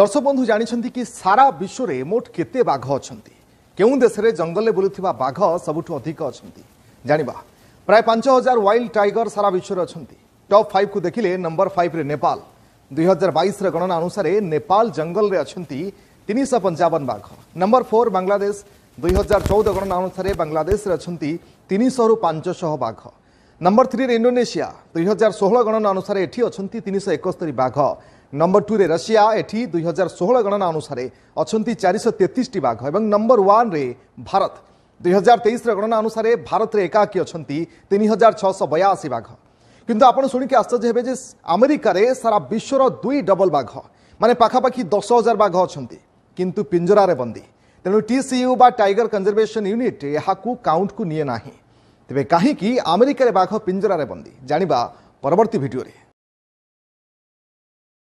দর্শক বন্ধু জাঁচান কি সারা বিশ্বরে মোট কেতে বাঘ অনেক কেউ দেশের জঙ্গলে বুলুবা বাঘ সবুঠ অধিক অনেক জাঁয়া প্রায় পাঁচ হাজার ওয়াইল্ড টাইগর সারা বিশ্বরে অনেক টপ ফাইভ কু দেখলে নম্বর ফাইভ্রে নেপাল দুই হাজার বাইশর গণনা অনুসারে নেপাল জঙ্গলরে অনেক তিনশ পঞ্চাবন বাঘ নম্বর ফোর বাংলাদেশ দুই হাজার চৌদ গণনা অনুসারে বাংলাদেশে অনেক তিনশহ পাঁচশহ বাঘ ନମ୍ବର ଥ୍ରୀରେ ଇଣ୍ଡୋନେସିଆ ଦୁଇ ହଜାର ଷୋହଳ ଗଣନା ଅନୁସାରେ ଏଠି ଅଛନ୍ତି ତିନିଶହ ଏକସ୍ତରୀ ବାଘ ନମ୍ବର ଟୁରେ ରଷିଆ ଏଠି ଦୁଇ ହଜାର ଷୋହଳ ଗଣନା ଅନୁସାରେ ଅଛନ୍ତି ଚାରିଶହ ତେତିଶଟି ବାଘ ଏବଂ ନମ୍ବର ୱାନ୍ରେ ଭାରତ ଦୁଇ ହଜାର ତେଇଶର ଗଣନା ଅନୁସାରେ ଭାରତରେ ଏକାକୀ ଅଛନ୍ତି ତିନି ହଜାର ଛଅଶହ ବୟାଅଶୀ ବାଘ କିନ୍ତୁ ଆପଣ ଶୁଣିକି ଆଶ୍ଚର୍ଯ୍ୟ ହେବେ ଯେ ଆମେରିକାରେ ସାରା ବିଶ୍ୱର ଦୁଇ ଡବଲ ବାଘ ମାନେ ପାଖାପାଖି ଦଶ ହଜାର ବାଘ ଅଛନ୍ତି କିନ୍ତୁ ପିଞ୍ଜରାରେ ବନ୍ଦୀ ତେଣୁ ଟିସିୟୁ ବା ଟାଇଗର କଞ୍ଜରଭେସନ୍ ୟୁନିଟ୍ ଏହାକୁ କାଉଣ୍ଟକୁ ନିଏ ନାହିଁ ତେବେ କାହିଁକି ଆମେରିକାରେ ବାଘ ପିଞ୍ଜରାରେ ବନ୍ଦୀ ଜାଣିବା ପରବର୍ତ୍ତୀ ଭିଡ଼ିଓରେ